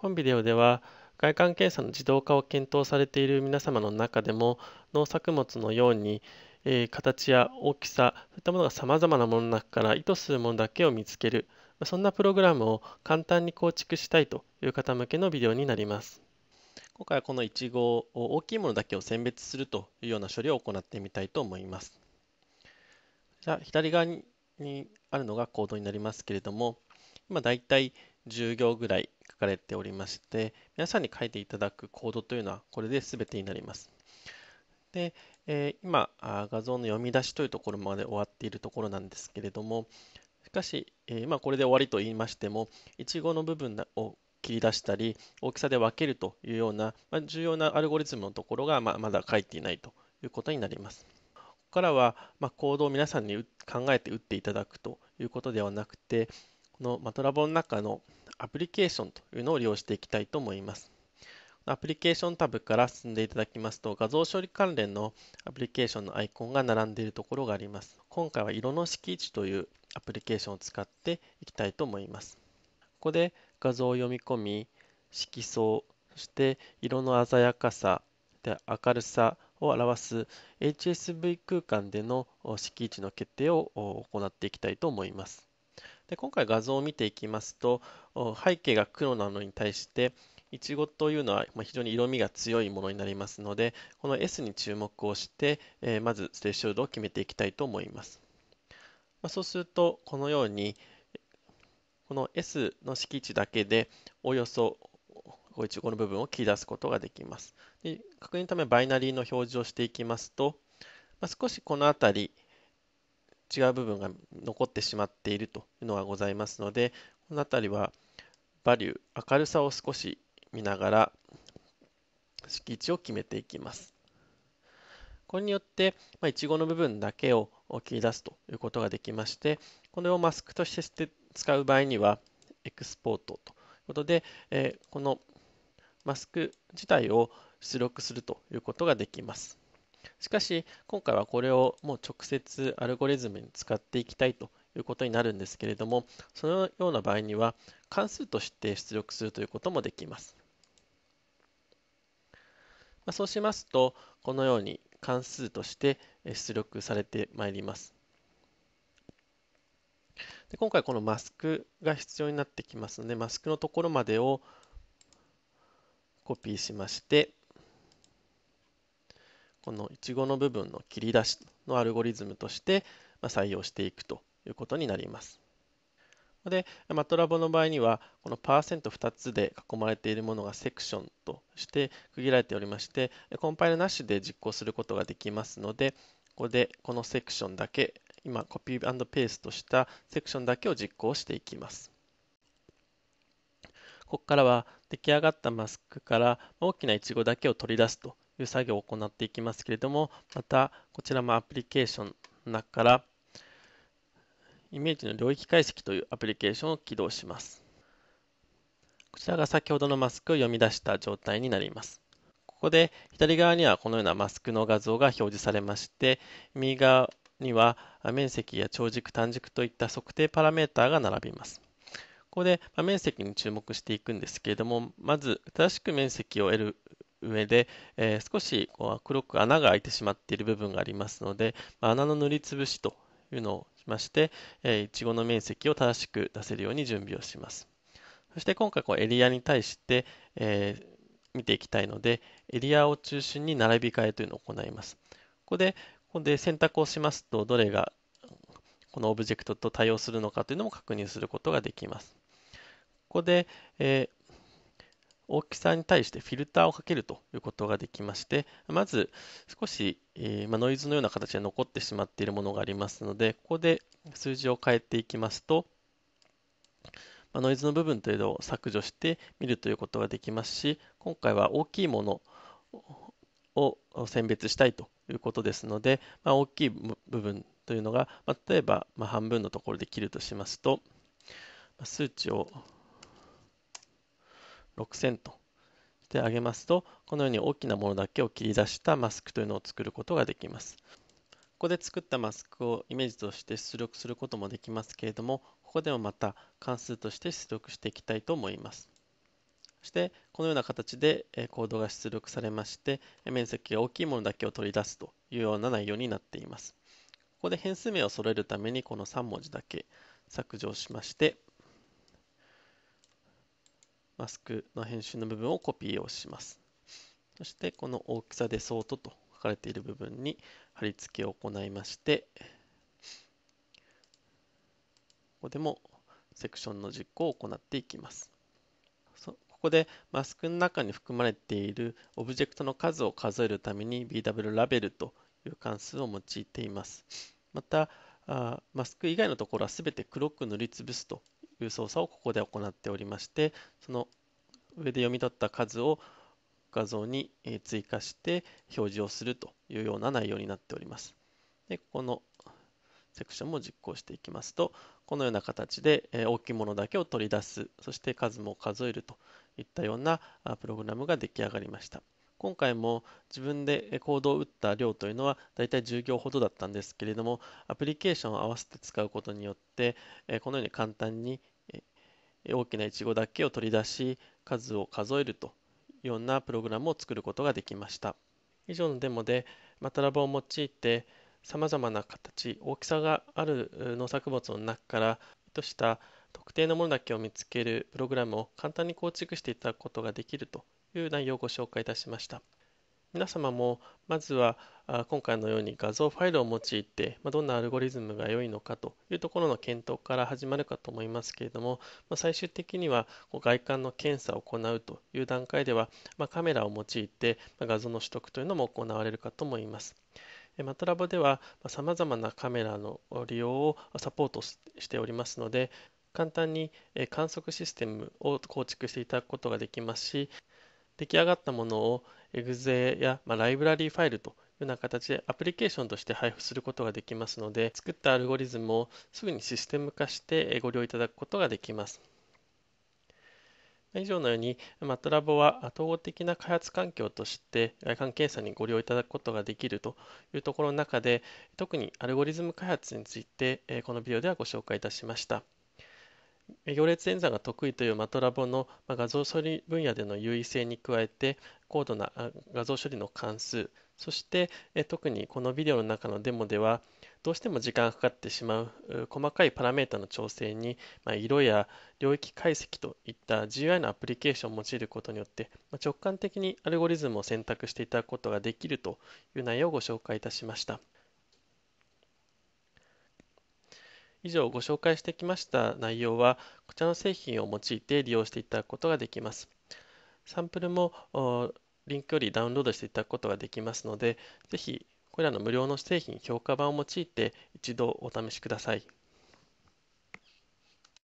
本ビデオでは外観検査の自動化を検討されている皆様の中でも農作物のように、えー、形や大きさそういったものがさまざまなものの中から意図するものだけを見つけるそんなプログラムを簡単に構築したいという方向けのビデオになります。今回はこのイチゴを大きいものだけを選別するというような処理を行ってみたいと思います。じゃあ左側にあるのがコードになりますけれども今だいたい10行ぐらいかれておりまして、皆さんに書いていただくコードというのはこれで全てになります。で、えー、今、画像の読み出しというところまで終わっているところなんですけれども、しかし、えー、これで終わりと言いましても、いちごの部分を切り出したり、大きさで分けるというような、まあ、重要なアルゴリズムのところが、まあ、まだ書いていないということになります。ここからは、まあ、コードを皆さんに考えて打っていただくということではなくて、このマトラボの中のアプリケーションというのを利用していきたいと思います。アプリケーションタブから進んでいただきますと、画像処理関連のアプリケーションのアイコンが並んでいるところがあります。今回は色の色位置というアプリケーションを使っていきたいと思います。ここで画像を読み込み、色相、そして色の鮮やかさ、で明るさを表す HSV 空間での位置の決定を行っていきたいと思います。で今回画像を見ていきますと背景が黒なのに対していちごというのは非常に色味が強いものになりますのでこの S に注目をして、まずスレッシュードを決めていきたいと思います、そうするとこのようにこの S の敷地だけでおよそいちごの部分を切り出すことができますで確認のためバイナリーの表示をしていきますと、少しこの辺り違う部分が残ってしまっているというのがございますのでこの辺りはバリュー明るさを少し見ながら敷地を決めていきます。これによって、まあ、イチゴの部分だけを切り出すということができましてこれをマスクとして使う場合にはエクスポートということで、えー、このマスク自体を出力するということができます。しかし、今回はこれをもう直接アルゴリズムに使っていきたいということになるんですけれども、そのような場合には関数として出力するということもできます。まあ、そうしますと、このように関数として出力されてまいります。で今回このマスクが必要になってきますので、マスクのところまでをコピーしまして、このイチゴの部分の切り出しのアルゴリズムとして、採用していくということになります。で、マトラボの場合には、このパーセント2つで囲まれているものがセクションとして区切られておりまして、コンパイルなしで実行することができますので、ここでこのセクションだけ、今コピーペーストしたセクションだけを実行していきます。ここからは出来上がったマスクから大きなイチゴだけを取り出すという作業を行っていきますけれども、またこちらもアプリケーションの中から、イメージの領域解析というアプリケーションを起動します。こちらが先ほどのマスクを読み出した状態になります。ここで左側にはこのようなマスクの画像が表示されまして、右側には面積や長軸、短軸といった測定パラメータが並びます。ここで面積に注目していくんですけれども、まず正しく面積を得る上で、えー、少しこう黒く穴が開いてしまっている部分がありますので、ま穴の塗りつぶしというのをしまして、えー、いちごの面積を正しく出せるように準備をします。そして今回こうエリアに対して、えー、見ていきたいので、エリアを中心に並び替えというのを行います。ここで、ここで選択をしますと、どれがこのオブジェクトと対応するのかというのも確認することができます。ここで、えー大きさに対してフィルターをかけるということができまして、まず少し、えまノイズのような形で残ってしまっているものがありますので、ここで数字を変えていきますと、まノイズの部分というのを削除して見るということができますし、今回は大きいものを選別したいということですので、ま大きい部分というのが、ま例えば、ま半分のところで切るとしますと、数値を6000としてあげますと、このように大きなものだけを切り出したマスクというのを作ることができます。ここで作ったマスクをイメージとして出力することもできますけれども、ここでもまた関数として出力していきたいと思います。そしてこのような形でコードが出力されまして面積が大きいものだけを取り出すというような内容になっています。ここで変数名を揃えるためにこの3文字だけ削除しましてマスクの編集の部分をコピーをします。そしてこの大きさで相当と書かれている部分に貼り付けを行いまして、ここでもセクションの実行を行っていきます。ここでマスクの中に含まれているオブジェクトの数を数えるために BW ラベルという関数を用いています。また、マスク以外のところは全て黒く塗りつぶすという操作をここで行っておりましてその上で読み取った数を画像に追加して表示をするというような内容になっております。でここのセクションも実行していきますとこのような形で大きいものだけを取り出すそして数も数えるといったようなプログラムが出来上がりました今回も自分でコードを打った量というのはだいたい10行ほどだったんですけれどもアプリケーションを合わせて使うことによってこのように簡単に大きなイチゴだけを取り出し数を数えるというようなプログラムを作ることができました以上のデモでマタラボを用いてさまざまな形大きさがある農作物の中から意図した特定のものだけを見つけるプログラムを簡単に構築していただくことができるという内容をご紹介いたしました。皆様もまずは今回のように画像ファイルを用いてどんなアルゴリズムが良いのかというところの検討から始まるかと思いますけれども最終的には外観の検査を行うという段階ではカメラを用いて画像の取得というのも行われるかと思います。マトラボではさまざまなカメラの利用をサポートしておりますので簡単に観測システムを構築していただくことができますし出来上がったものを EXE や、まあ、ライブラリーファイルというような形でアプリケーションとして配布することができますので作ったアルゴリズムをすぐにシステム化してご利用いただくことができます。以上のように MATLAB は統合的な開発環境として外観検査にご利用いただくことができるというところの中で特にアルゴリズム開発についてこのビデオではご紹介いたしました。行列演算が得意というマトラボの画像処理分野での優位性に加えて高度な画像処理の関数そして特にこのビデオの中のデモではどうしても時間がかかってしまう細かいパラメータの調整に色や領域解析といった GUI のアプリケーションを用いることによって直感的にアルゴリズムを選択していただくことができるという内容をご紹介いたしました。以上ご紹介してきました内容はこちらの製品を用いて利用していただくことができます。サンプルもリンクよりダウンロードしていただくことができますので、ぜひこれらの無料の製品評価版を用いて一度お試しください。